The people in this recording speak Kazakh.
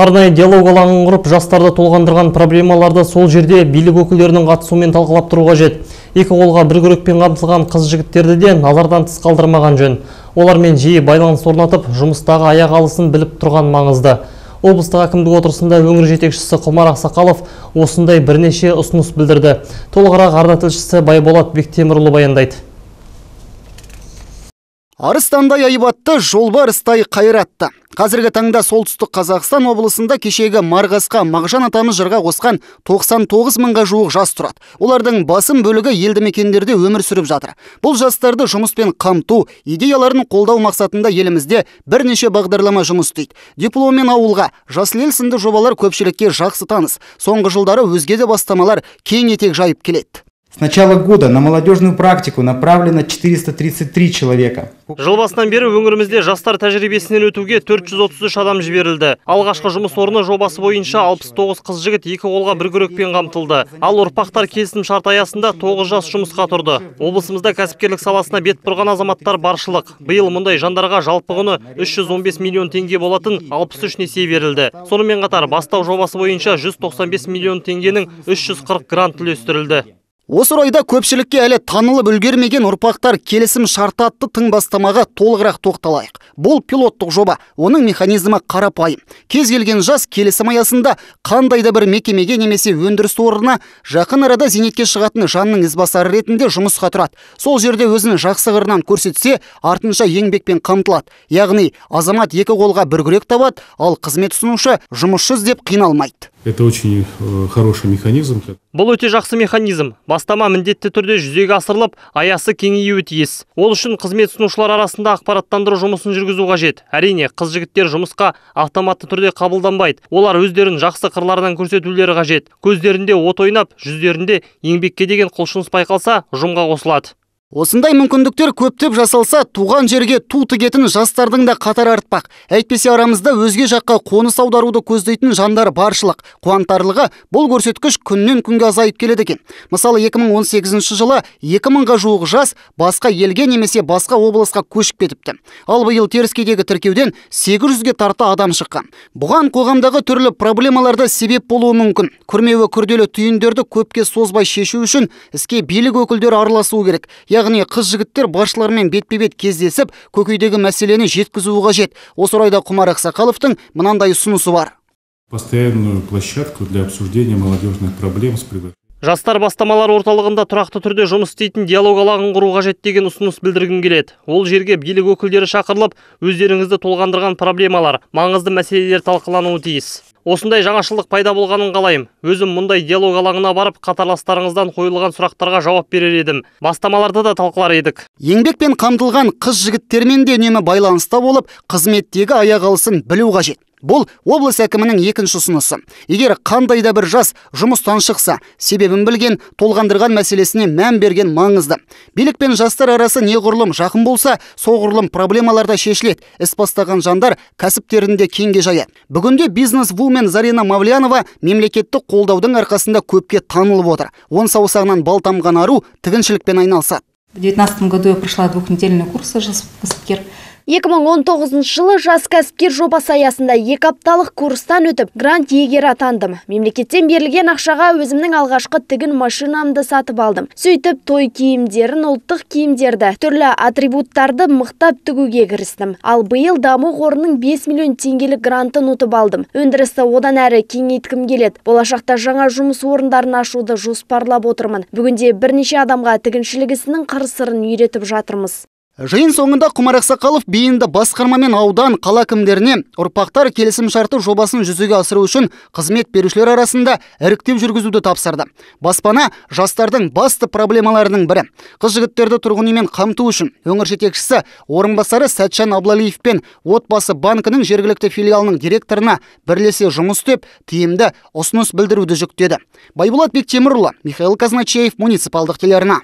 арнайы диалог алаңын құрып жастарды толғандырған проблемаларды сол жерде билік өкілдерінің қатысуымен талқылап тұру қажет екі қолға бір күрекпен қамтылған қыз жігіттерді де назардан тыс қалдырмаған жөн олармен жиі байланыс орнатып жұмыстағы аяқ алысын біліп тұрған маңызды облыстық әкімдік отырысында өңір жетекшісі құмар ақсақалов осындай бірнеше ұсыныс білдірді толығырақ арна тілшісі байболат бектемірұлы баяндайды арыстандай айбатты жолбарыстай қайратты қазіргі таңда солтүстік қазақстан облысында кешегі марғасқа мағжан атамыз жырға қосқан 99 мыңға жуық жас тұрады олардың басым бөлігі елді мекендерде өмір сүріп жатыр бұл жастарды жұмыспен қамту идеяларын қолдау мақсатында елімізде бірнеше бағдарлама жұмыс істейді дипломмен ауылға жасыл ел сынды жобалар көпшілікке жақсы таныс соңғы жылдары өзге де бастамалар кең етек жайып келеді С начала года на молодежную практику направлено 433 человека. Жыл басынан бері өңірімізде жастар тәжірибесінен өтуге 433 адам жіберілді. Алғашқы жұмыс орны жобасы бойынша 69 қыз жігіт екі қолға бір күрекпен қамтылды. Ал ұрпақтар келісім шарт аясында 9 жас жұмысқа тұрды. Облысымызда кәсіпкерлік саласына бет бұрған азаматтар баршылық. Бұл мұндай жандарға жалпы құны 315 миллион теңге болатын 63 несие берілді. Сонымен қатар бастау жобасы бойынша 195 миллион теңгенің 340 грант үлестірілді. Осы орайда көпшілікке әлі танылып үлгермеген ұрпақтар келісім шарты атты тың бастамаға толығырақ тоқталайық. Бұл пилоттық жоба, оның механизмі қарапайым. Кез келген жас келісім аясында қандай да бір мекемеге немесе өндіріс орнына жақын арада зейнетке шығатын жанның ізбасары ретінде жұмысқа тұрады. Сол жерде өзін жақсы қырынан көрсетсе, артынша еңбекпен қамтылады. Яғни азамат екі қолға бір күрек табады, ал қызмет ұсынушы жұмысшы деп қиналмайды это очень э, хороший механизм бұл өте жақсы механизм бастама міндетті түрде жүзеге асырылып аясы кеңеюі тиіс ол үшін қызмет ұсынушылар арасында ақпараттандыру жұмысын жүргізу қажет әрине қыз жігіттер жұмысқа автоматты түрде қабылданбайды олар өздерін жақсы қырларынан көрсетулері қажет көздерінде от ойнап жүздерінде еңбекке деген құлшыныс байқалса ұжымға қосылады осындай мүмкіндіктер көптеп жасалса туған жерге ту тігетін жастардың да қатары артпақ әйтпесе арамызда өзге жаққа қоныс аударуды көздейтін жандар баршылық қуантарлығы бұл көрсеткіш күннен күнге азайып келеді екен мысалы 2018 жылы 2000-ға жуық жас басқа елге немесе басқа облысқа көшіп кетіпті ал биыл теріскейдегі тіркеуден 800-ге тарта адам шыққан бұған қоғамдағы түрлі проблемаларды себеп болуы мүмкін күрмеуі күрделі түйіндерді көпке созбай шешу үшін іске билік өкілдері араласуы керек яғни қыз жігіттер басшылармен бетпе бет кездесіп көкейдегі мәселені жеткізуі қажет осы орайда құмар ақсақаловтың мынандай ұсынысы бар постоянную площадку для обсуждения молодежных проблем с жастар бастамалар орталығында тұрақты түрде жұмыс істейтін диалог алаңын құру қажет деген ұсыныс білдіргім келеді ол жерге билік өкілдері шақырылып өздеріңізді толғандырған проблемалар маңызды мәселелер талқылануы тиіс осындай жаңашылдық пайда болғанын қалайым өзім мұндай диалог алаңына барып қатарластарыңыздан қойылған сұрақтарға жауап берер едім бастамаларды да талқылар едік еңбекпен қамтылған қыз жігіттермен де үнемі байланыста болып қызметтегі аяқ алысын білу қажет бұл облыс әкімінің екінші ұсынысы егер қандай да бір жас жұмыстан шықса себебін білген толғандырған мәселесіне мән берген маңызды билік пен жастар арасы неғұрлым жақын болса соғұрлым проблемалар да шешіледі іс бастаған жандар кәсіптерінде кеңге жаяды бүгінде бизнес вумен зарина мавлянова мемлекеттік қолдаудың арқасында көпке танылып отыр он саусағынан бал тамған ару тігіншілікпен айналысады в девятнадцатом году я прошла двухнедельный курсы кәсіпкер 2019 жылы жас кәсіпкер жобасы аясында екі апталық курстан өтіп, грант егер атандым. Мемлекеттен берілген ақшаға өзімнің алғашқы тігін машинамды сатып алдым. Сөйтіп той киімдерін, ұлттық киімдерді, түрлі атрибуттарды мықтап тігуге кірістім. Ал бұйыл даму қорының 5 миллион теңгелік грантын ұтып алдым. Өндірісті одан әрі кеңейткім келеді. Болашақта жаңа жұмыс орындарын ашуды жоспарлап отырмын. Бүгінде бірнеше адамға тігіншілік ісінің қыр-сырын үйретіп жатырмыз жиын соңында құмар ақсақалов бейінді басқарма мен аудан қала әкімдеріне ұрпақтар келісімшарты жобасын жүзеге асыру үшін қызмет берушілер арасында іріктеу жүргізуді тапсырды баспана жастардың басты проблемаларының бірі қыз жігіттерді тұрғын үймен қамту үшін өңір жетекшісі орынбасары сәтжан аблалиев пен отбасы банкінің жергілікті филиалының директорына бірлесе жұмыс істеп тиімді ұсыныс білдіруді жүктеді байболат бектемірұлы михаил казначеев муниципалдық телеарна